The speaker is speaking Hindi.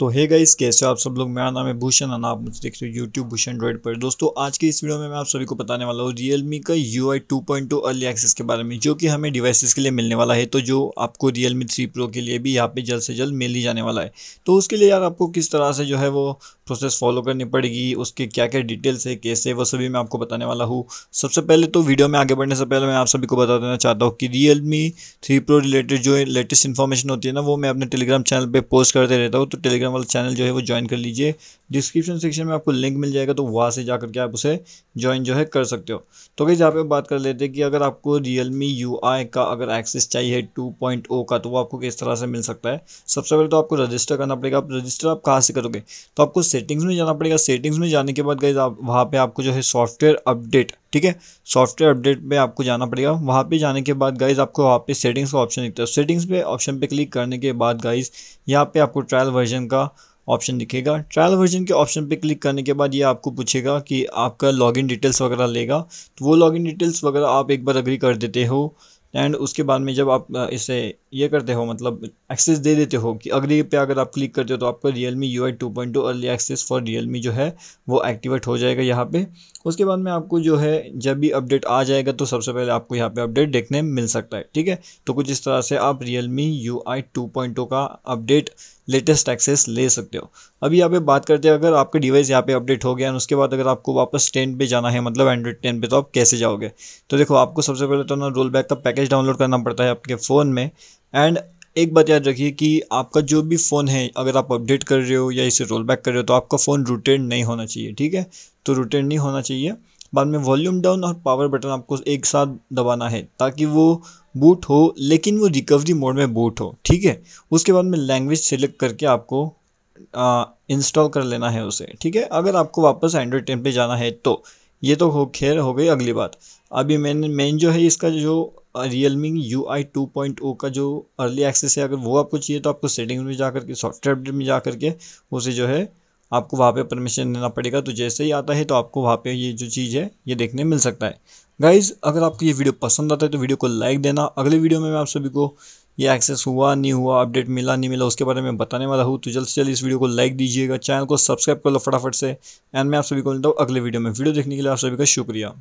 तो हे गई कैसे हो आप सब लोग मेरा नाम है भूषण अना आप मुझे देख रहे हो यूट्यूब भूषण एंड्रॉइड पर दोस्तों आज के इस वीडियो में मैं आप सभी को बताने वाला हूँ रियलमी का U I two point two early access के बारे में जो कि हमें डिवाइसेस के लिए मिलने वाला है तो जो आपको रियलमी थ्री प्रो के लिए भी यहाँ पे जल्द से जल्द मिल ही जाने वाला है तो उसके लिए यार आपको किस तरह से जो है वो प्रोसेस फॉलो करनी पड़ेगी उसके क्या क्या डिटेल्स है कैसे वो सभी मैं आपको बताने वाला हूँ सबसे पहले तो वीडियो में आगे बढ़ने से पहले मैं आप सभी को बता देना चाहता हूँ कि रियलमी थ्री प्रो रिलेटेड जो लेटेस्ट इन्फॉर्मेशन होती है ना वो मैं अपने टेलीग्राम चैनल पर पोस्ट करते रहता हूँ तो टेलीग्राम टेलीग्राम वाला चैनल जो है वो ज्वाइन कर लीजिए डिस्क्रिप्शन सेक्शन में आपको लिंक मिल जाएगा तो वहाँ से जा करके आप उसे ज्वाइन जो है कर सकते हो तो कहीं यहाँ पे बात कर लेते हैं कि अगर आपको रियल मी यू आई का अगर एक्सेस चाहिए टू पॉइंट ओ का तो वो आपको किस तरह से मिल सकता है सबसे पहले तो आपको रजिस्टर करना पड़ेगा आप रजिस्टर आप कहाँ से करोगे तो आपको सेटिंग्स में जाना पड़ेगा सेटिंग्स में जाने के बाद गई आप वहाँ पर आपको जो है सॉफ्टवेयर अपडेट ठीक है सॉफ्टवेयर अपडेट पे आपको जाना पड़ेगा वहाँ पे जाने के बाद गाइज आपको वहाँ पे सेटिंग्स का ऑप्शन दिखता है सेटिंग्स पे ऑप्शन पे क्लिक करने के बाद गाइज यहाँ पे आपको ट्रायल वर्जन का ऑप्शन दिखेगा ट्रायल वर्जन के ऑप्शन पे क्लिक करने के बाद ये आपको पूछेगा कि आपका लॉगिन डिटेल्स वगैरह लेगा तो वो लॉगिन डिटेल्स वगैरह आप एक बार अग्री कर देते हो एंड उसके बाद में जब आप इसे ये करते हो मतलब एक्सेस दे देते हो कि अगले पे अगर आप क्लिक करते हो तो आपका Realme U I two point two early access for Realme जो है वो एक्टिवेट हो जाएगा यहाँ पे उसके बाद में आपको जो है जब भी अपडेट आ जाएगा तो सबसे पहले आपको यहाँ पे अपडेट देखने मिल सकता है ठीक है तो कुछ इस तरह से आप Realme U I two point two का अपडेट लेटेस्ट एक्सेस ले सकते हो अभी यहाँ पे बात करते हैं अगर आपके डिवाइस यहाँ पे अपडेट हो गया और उसके बाद अगर आपको वापस टेन पे जाना है मतलब एंड्रॉइड टेन पे तो आप कैसे जाओगे तो देखो आपको सबसे पहले तो ना रोल बैक का पैकेज पैकेज डाउनलोड करना पड़ता है आपके फ़ोन में एंड एक बात याद रखिए कि आपका जो भी फ़ोन है अगर आप अपडेट कर रहे हो या इसे रोल बैक कर रहे हो तो आपका फ़ोन रूटेड नहीं होना चाहिए ठीक है तो रूटेड नहीं होना चाहिए बाद में वॉल्यूम डाउन और पावर बटन आपको एक साथ दबाना है ताकि वो बूट हो लेकिन वो रिकवरी मोड में बूट हो ठीक है उसके बाद में लैंग्वेज सेलेक्ट करके आपको इंस्टॉल कर लेना है उसे ठीक है अगर आपको वापस एंड्रॉयड टेन पे जाना है तो ये तो हो खैर हो गई अगली बात अभी मैंने मेन जो है इसका जो Realme U I two point O का जो अर्ली एक्सेस है अगर वो आपको चाहिए तो आपको सेटिंग में जा करके सॉफ्टवेयर अपडेट में जा करके उसे जो है आपको वहाँ पे परमिशन देना पड़ेगा तो जैसे ही आता है तो आपको वहाँ पे ये जो चीज़ है ये देखने मिल सकता है गाइज़ अगर आपको ये वीडियो पसंद आता है तो वीडियो को लाइक देना अगले वीडियो में मैं आप सभी को ये एक्सेस हुआ नहीं हुआ अपडेट मिला नहीं मिला उसके बारे में बताने वाला हूँ तो जल्द से जल्द इस वीडियो को लाइक दीजिएगा चैनल को सब्सक्राइब कर लो फटाफट से एंड मैं आप सभी को मिलता हूँ अगले वीडियो में वीडियो देखने के लिए आप सभी का शुक्रिया